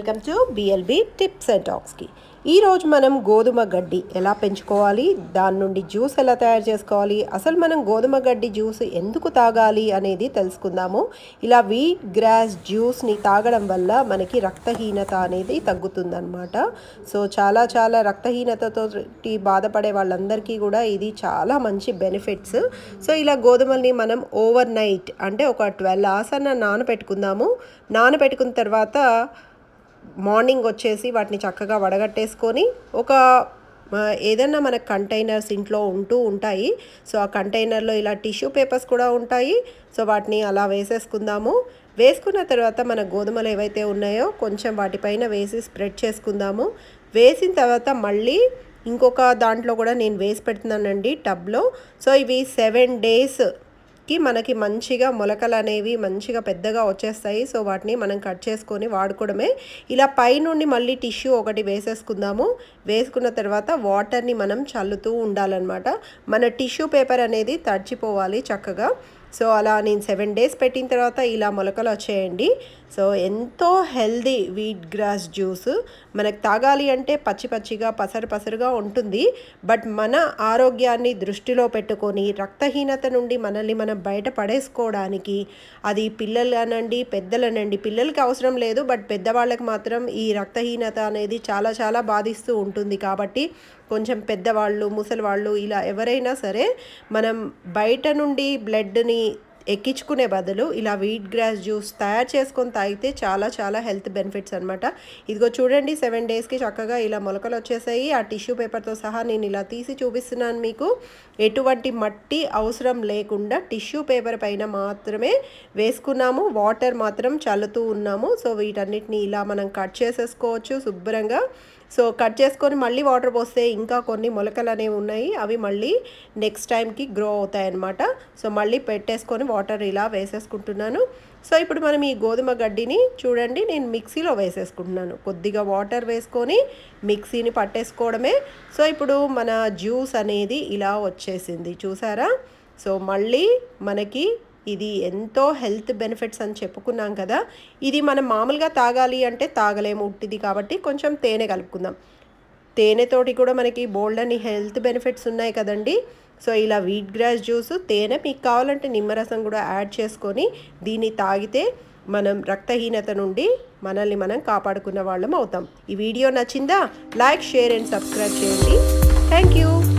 welcome to BLB tips and టాక్స్కి ఈరోజు మనం గోధుమ గడ్డి ఎలా పెంచుకోవాలి దాని నుండి జ్యూస్ ఎలా తయారు చేసుకోవాలి అసలు మనం గోధుమ గడ్డి జ్యూస్ ఎందుకు తాగాలి అనేది తెలుసుకుందాము ఇలా వీట్ గ్రాస్ జ్యూస్ని తాగడం వల్ల మనకి రక్తహీనత అనేది తగ్గుతుందన్నమాట సో చాలా చాలా రక్తహీనతతో బాధపడే వాళ్ళందరికీ కూడా ఇది చాలా మంచి బెనిఫిట్స్ సో ఇలా గోధుమల్ని మనం ఓవర్ నైట్ అంటే ఒక ట్వెల్వ్ అవర్స్ అన్న నానబెట్టుకుందాము నానబెట్టుకున్న తర్వాత మార్నింగ్ వచ్చేసి వాటిని చక్కగా వడగట్టేసుకొని ఒక ఏదన్నా మన కంటైనర్స్ ఇంట్లో ఉంటూ ఉంటాయి సో ఆ కంటైనర్లో ఇలా టిష్యూ పేపర్స్ కూడా ఉంటాయి సో వాటిని అలా వేసేసుకుందాము వేసుకున్న తర్వాత మన గోధుమలు ఏవైతే ఉన్నాయో కొంచెం వాటిపైన వేసి స్ప్రెడ్ చేసుకుందాము వేసిన తర్వాత మళ్ళీ ఇంకొక దాంట్లో కూడా నేను వేసి పెడుతున్నానండి టబ్లో సో ఇవి సెవెన్ డేస్ కి మనకి మంచిగా మొలకలు అనేవి మంచిగా పెద్దగా వచ్చేస్తాయి సో వాటిని మనం కట్ చేసుకొని వాడుకోవడమే ఇలా పైనుండి మళ్ళీ టిష్యూ ఒకటి వేసేసుకుందాము వేసుకున్న తర్వాత వాటర్ని మనం చల్లుతూ ఉండాలన్నమాట మన టిష్యూ పేపర్ అనేది తడిచిపోవాలి చక్కగా సో అలా నేను సెవెన్ డేస్ పెట్టిన తర్వాత ఇలా మొలకలు వచ్చేయండి సో ఎంతో హెల్దీ వీట్ గ్రాస్ జ్యూస్ మనకు తాగాలి అంటే పచ్చి పచ్చిగా పసరు పసరుగా ఉంటుంది బట్ మన ఆరోగ్యాన్ని దృష్టిలో పెట్టుకొని రక్తహీనత నుండి మనల్ని మనం బయట పడేసుకోవడానికి అది పిల్లలు అనండి పెద్దలనండి పిల్లలకి అవసరం లేదు బట్ పెద్దవాళ్ళకి మాత్రం ఈ రక్తహీనత అనేది చాలా చాలా బాధిస్తూ ఉంటుంది కాబట్టి కొంచెం పెద్దవాళ్ళు ముసలివాళ్ళు ఇలా ఎవరైనా సరే మనం బయట నుండి బ్లడ్ని ఎక్కించుకునే బదులు ఇలా వీట్ గ్రాస్ జ్యూస్ తయారు చేసుకొని తాగితే చాలా చాలా హెల్త్ బెనిఫిట్స్ అనమాట ఇదిగో చూడండి సెవెన్ డేస్కి చక్కగా ఇలా మొలకలు వచ్చేసాయి ఆ టిష్యూ పేపర్తో సహా నేను ఇలా తీసి చూపిస్తున్నాను మీకు ఎటువంటి మట్టి అవసరం లేకుండా టిష్యూ పేపర్ పైన మాత్రమే వేసుకున్నాము వాటర్ మాత్రం చల్లుతూ ఉన్నాము సో వీటన్నిటిని ఇలా మనం కట్ చేసేసుకోవచ్చు శుభ్రంగా సో కట్ చేసుకొని మళ్ళీ వాటర్ పోస్తే ఇంకా కొన్ని మొలకలు అనేవి ఉన్నాయి అవి మళ్ళీ నెక్స్ట్ టైంకి గ్రో అవుతాయన్నమాట సో మళ్ళీ పెట్టేసుకొని వాటర్ ఇలా వేసేసుకుంటున్నాను సో ఇప్పుడు మనం ఈ గోధుమ గడ్డిని చూడండి నేను మిక్సీలో వేసేసుకుంటున్నాను కొద్దిగా వాటర్ వేసుకొని మిక్సీని పట్టేసుకోవడమే సో ఇప్పుడు మన జ్యూస్ అనేది ఇలా వచ్చేసింది చూసారా సో మళ్ళీ మనకి ఇది ఎంతో హెల్త్ బెనిఫిట్స్ అని చెప్పుకున్నాం కదా ఇది మనం మామూలుగా తాగాలి అంటే తాగలేము ఉట్టిది కాబట్టి కొంచెం తేనె కలుపుకుందాం తేనెతోటి కూడా మనకి బోల్డ్ అని హెల్త్ బెనిఫిట్స్ ఉన్నాయి కదండి సో ఇలా వీట్ గ్రాస్ జ్యూస్ తేనె మీకు కావాలంటే నిమ్మరసం కూడా యాడ్ చేసుకొని దీన్ని తాగితే మనం రక్తహీనత నుండి మనల్ని మనం కాపాడుకున్న వాళ్ళం అవుతాం ఈ వీడియో నచ్చిందా లైక్ షేర్ అండ్ సబ్స్క్రైబ్ చేయండి థ్యాంక్ యూ